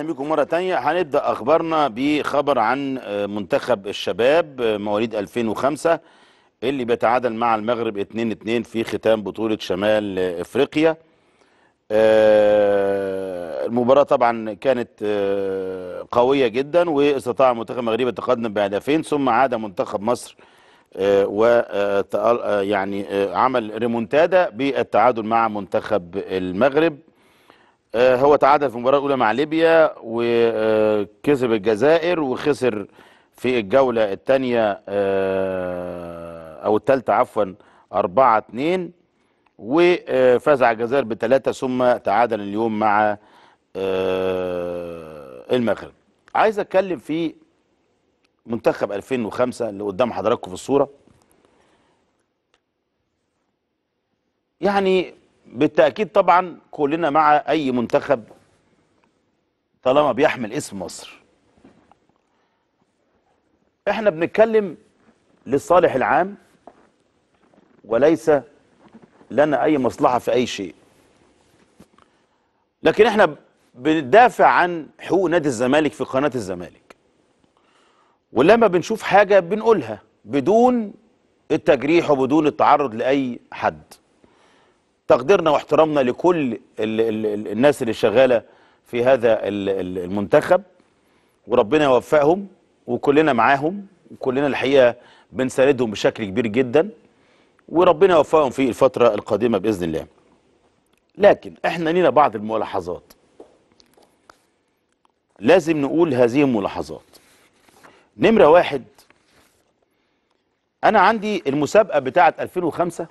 اهلا بكم مره ثانيه هنبدا اخبارنا بخبر عن آه، منتخب الشباب آه، مواليد 2005 اللي بيتعادل مع المغرب 2 2 في ختام بطوله شمال آه، افريقيا المباراه طبعا كانت قويه جدا واستطاع المنتخب المغربي التقدم بهدفين ثم عاد منتخب مصر و يعني عمل ريمونتادا بالتعادل مع منتخب المغرب آه، هو تعادل في المباراه الاولى مع ليبيا وكسب آه، الجزائر وخسر في الجوله الثانيه آه، او الثالثه عفوا 4 2 وفاز على الجزائر بثلاثه ثم تعادل اليوم مع المغرب عايز اتكلم في منتخب 2005 اللي قدام حضراتكم في الصوره يعني بالتأكيد طبعا كلنا مع أي منتخب طالما بيحمل اسم مصر احنا بنتكلم للصالح العام وليس لنا أي مصلحة في أي شيء لكن احنا بندافع عن حقوق نادي الزمالك في قناة الزمالك ولما بنشوف حاجة بنقولها بدون التجريح وبدون التعرض لأي حد تقديرنا واحترامنا لكل ال ال الناس اللي شغاله في هذا المنتخب وربنا يوفقهم وكلنا معاهم وكلنا الحقيقه بنساندهم بشكل كبير جدا وربنا يوفقهم في الفتره القادمه باذن الله. لكن احنا لينا بعض الملاحظات. لازم نقول هذه الملاحظات. نمره واحد انا عندي المسابقه بتاعه 2005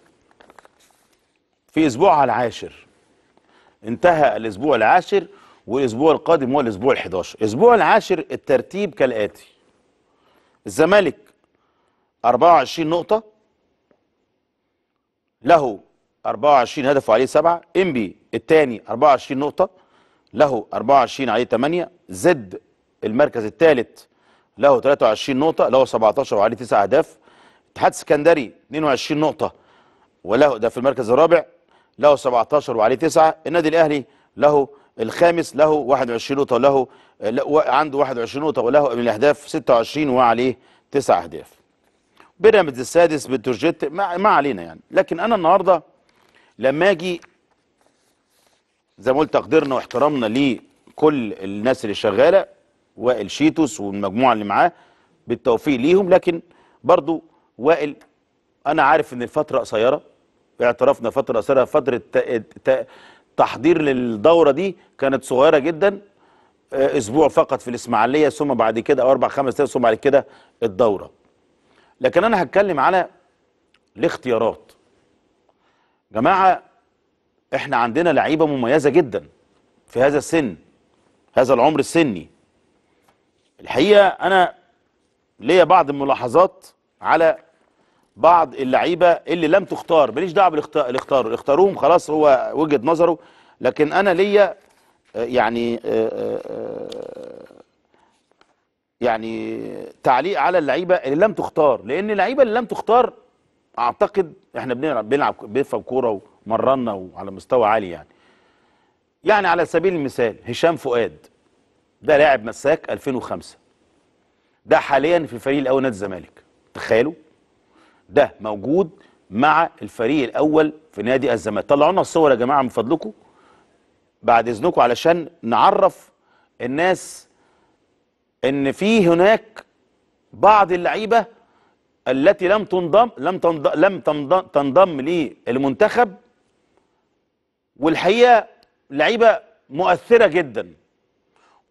في اسبوعها العاشر انتهى الاسبوع العاشر والاسبوع القادم هو الاسبوع ال11 الاسبوع العاشر الترتيب كالاتي الزمالك 24 نقطه له 24 هدف وعليه 7 انبي الثاني 24 نقطه له 24 عليه 8 زد المركز الثالث له 23 نقطه له 17 وعليه 9 اهداف اتحاد سكندري 22 نقطه وله ده في المركز الرابع له 17 وعليه 9 النادي الاهلي له الخامس له 21 نقطه وله عنده 21 نقطه وله من الاهداف 26 وعليه 9 اهداف بيراميدز السادس بتروجيت ما, ما علينا يعني لكن انا النهارده لما اجي زي ما قلت تقديرنا واحترامنا لكل الناس اللي شغاله وائل شيتوس والمجموعه اللي معاه بالتوفيق ليهم لكن برضو وائل انا عارف ان الفتره قصيره اعترفنا فتره قصيره فتره تحضير للدوره دي كانت صغيره جدا آه، اسبوع فقط في الاسماعيليه ثم بعد كده او اربع خمس ايام ثم بعد كده الدوره لكن انا هتكلم على الاختيارات جماعه احنا عندنا لعيبه مميزه جدا في هذا السن هذا العمر السني الحقيقه انا ليا بعض الملاحظات على بعض اللعيبه اللي لم تختار ماليش دعوه بالاختار اللي اختاروهم خلاص هو وجهه نظره لكن انا ليا آه، يعني آه، آه، يعني تعليق على اللعيبه اللي لم تختار لان اللعيبه اللي لم تختار اعتقد احنا بنلعب بنلعب بنفهم كوره ومرنا وعلى مستوى عالي يعني يعني على سبيل المثال هشام فؤاد ده لاعب مساك 2005 ده حاليا في الفريق الاول نادي الزمالك تخيلوا ده موجود مع الفريق الاول في نادي الزمالك طلعوا لنا الصور يا جماعه من فضلكم بعد اذنكم علشان نعرف الناس ان في هناك بعض اللعيبه التي لم تنضم لم تنضم لم تنضم, تنضم للمنتخب والحقيقه لعيبه مؤثره جدا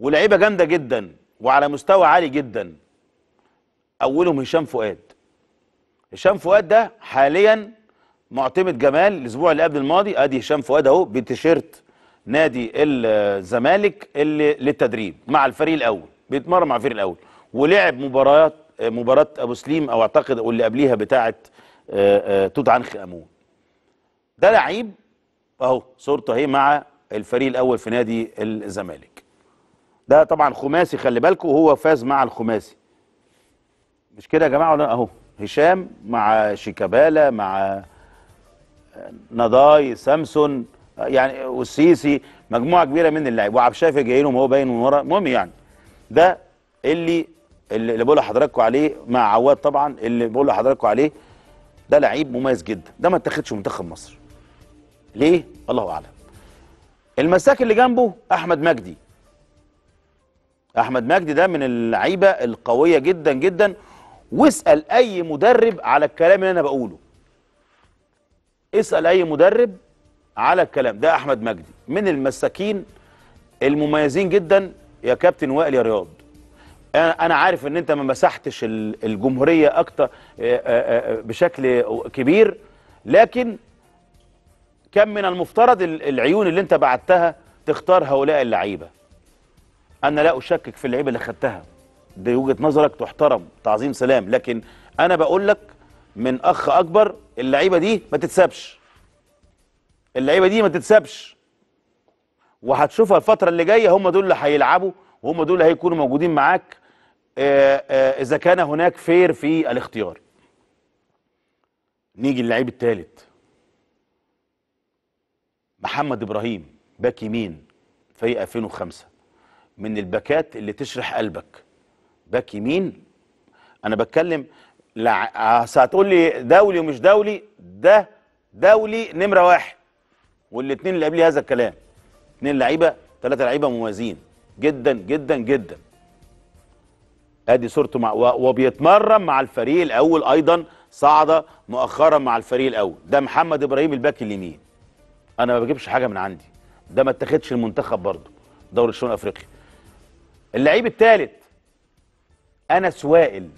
ولعيبه جامده جدا وعلى مستوى عالي جدا اولهم هشام فؤاد هشام فؤاد ده حاليا معتمد جمال الاسبوع اللي قبل الماضي ادي هشام فؤاد اهو بتيشيرت نادي الزمالك اللي للتدريب مع الفريق الاول بيتمرن مع الفريق الاول ولعب مباريات مباراه ابو سليم او اعتقد واللي قبليها بتاعه آه، آه، توت عنخ امون ده لعيب اهو صورته اهي مع الفريق الاول في نادي الزمالك ده طبعا خماسي خلي بالكم وهو فاز مع الخماسي مش كده يا جماعه ولا اهو هشام مع شيكابالا مع نضاي سامسون يعني والسيسي مجموعه كبيره من اللعيبه وعبد الشافي جاي لهم باين من ورا المهم يعني ده اللي اللي بقول لحضراتكم عليه مع عواد طبعا اللي بقول لحضراتكم عليه ده لعيب مميز جدا ده ما اتخذش منتخب مصر ليه الله اعلم المساك اللي جنبه احمد مجدي احمد مجدي ده من اللعيبه القويه جدا جدا واسأل أي مدرب على الكلام اللي أنا بقوله اسأل أي مدرب على الكلام ده أحمد مجدي من المساكين المميزين جدا يا كابتن وائل يا رياض انا عارف ان انت ما مسحتش الجمهوريه اكتر آه، آه، آه، بشكل كبير لكن كم من المفترض العيون اللي انت بعتها تختار هؤلاء اللعيبه انا لا اشكك في اللعيبه اللي خدتها دي وجهه نظرك تحترم تعظيم سلام لكن انا بقول لك من اخ اكبر اللعيبه دي ما تتسابش اللعيبه دي ما تتسابش وهتشوفها الفتره اللي جايه هم دول اللي هيلعبوا وهم دول اللي هيكونوا موجودين معاك آه، آه، اذا كان هناك فير في الاختيار نيجي للعيب الثالث محمد ابراهيم باك يمين فريق 2005 من الباكات اللي تشرح قلبك باك يمين انا بتكلم لا هتقول آه، لي دولي ومش دولي ده دولي نمره واحد والاثنين اللي قبليه هذا الكلام اثنين لعيبه ثلاثه لعيبه موازين جدا جدا جدا ادي صورته مع وبيتمرن مع الفريق الاول ايضا صعد مؤخرا مع الفريق الاول ده محمد ابراهيم الباك اليمين انا ما بجيبش حاجه من عندي ده ما اتخذش المنتخب برضه دوري الشؤون الافريقي اللعيب الثالث انس وائل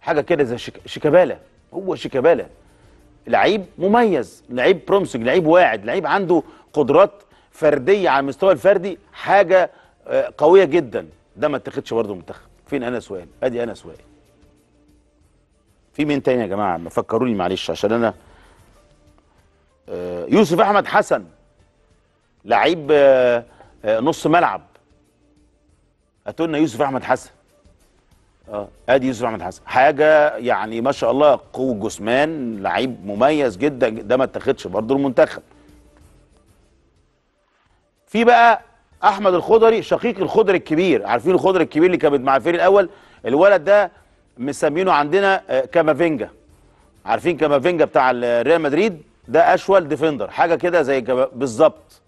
حاجه كده زي شيكابالا هو شيكابالا لعيب مميز لعيب برومسج لعيب واعد لعيب عنده قدرات فرديه على المستوى الفردي حاجه آه، قويه جدا ده ما اتخذش برضه منتخب فين انس وائل ادي انس وائل في مين تاني يا جماعه فكروني معلش عشان انا آه، يوسف احمد حسن لعيب آه، نص ملعب هاتوا لنا يوسف احمد حسن اه ادي يوسف احمد حسن حاجه يعني ما شاء الله قوه جسمان لعيب مميز جدا ده ما اتاخدش برضه المنتخب في بقى احمد الخضري شقيق الخضري الكبير عارفين الخضري الكبير اللي كان مع الفريق الاول الولد ده مسمينه عندنا آه، كامافينجا عارفين كامافينجا بتاع ريال مدريد ده اشول ديفندر حاجه كده زي بالظبط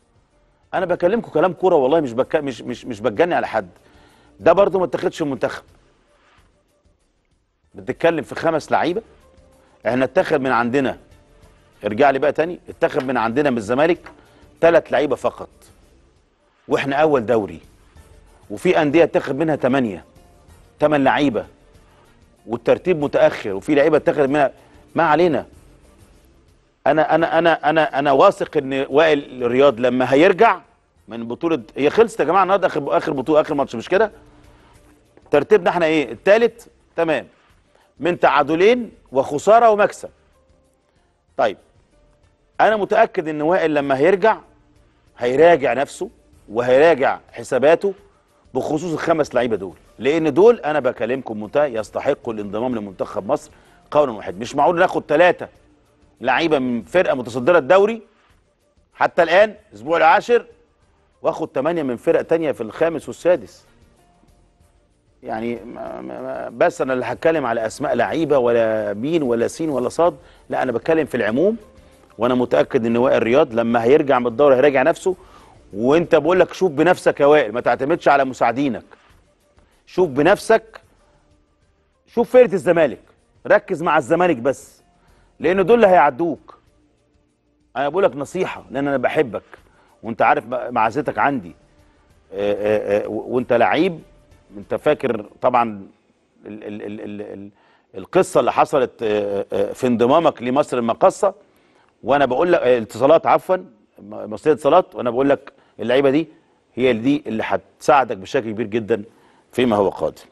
انا بكلمكم كلام كوره والله مش بك... مش مش مش بتجني على حد ده برضه ما اتاخدش المنتخب بتتكلم في خمس لعيبه احنا اتخذ من عندنا ارجع لي بقى تاني اتخذ من عندنا من الزمالك ثلاث لعيبه فقط واحنا اول دوري وفي انديه اتخذ منها ثمانيه ثمان لعيبه والترتيب متاخر وفي لعيبه اتخذ منها ما علينا انا انا انا انا انا واثق ان وائل رياض لما هيرجع من بطوله هي خلصت يا جماعه النهارده اخر اخر بطوله اخر ماتش مش كده ترتيبنا احنا ايه الثالث تمام من تعادلين وخسارة ومكسب طيب أنا متأكد إن وائل لما هيرجع هيراجع نفسه وهيراجع حساباته بخصوص الخمس لعيبة دول لأن دول أنا بكلمكم منتهى يستحقوا الانضمام لمنتخب مصر قولا واحد مش معقول ناخد ثلاثة لعيبة من فرقة متصدرة الدوري حتى الآن أسبوع العاشر واخد ثمانية من فرقه تانية في الخامس والسادس يعني بس انا اللي هتكلم على اسماء لعيبه ولا مين ولا سين ولا صاد لا انا بتكلم في العموم وانا متاكد ان وائل رياض لما هيرجع من الدوري هيراجع نفسه وانت بقول لك شوف بنفسك يا وائل ما تعتمدش على مساعدينك شوف بنفسك شوف فرقه الزمالك ركز مع الزمالك بس لان دول اللي هيعدوك انا بقول لك نصيحه لان انا بحبك وانت عارف معزتك عندي آه، آه، آه، وانت لعيب انت فاكر طبعا ال ال ال ال ال القصه اللي حصلت آه، آه، في انضمامك لمصر المقاصه وانا بقول لك الاتصالات آه، عفوا مصريه اتصالات وانا بقول لك اللعيبه دي هي دي اللي هتساعدك بشكل كبير جدا فيما هو قادم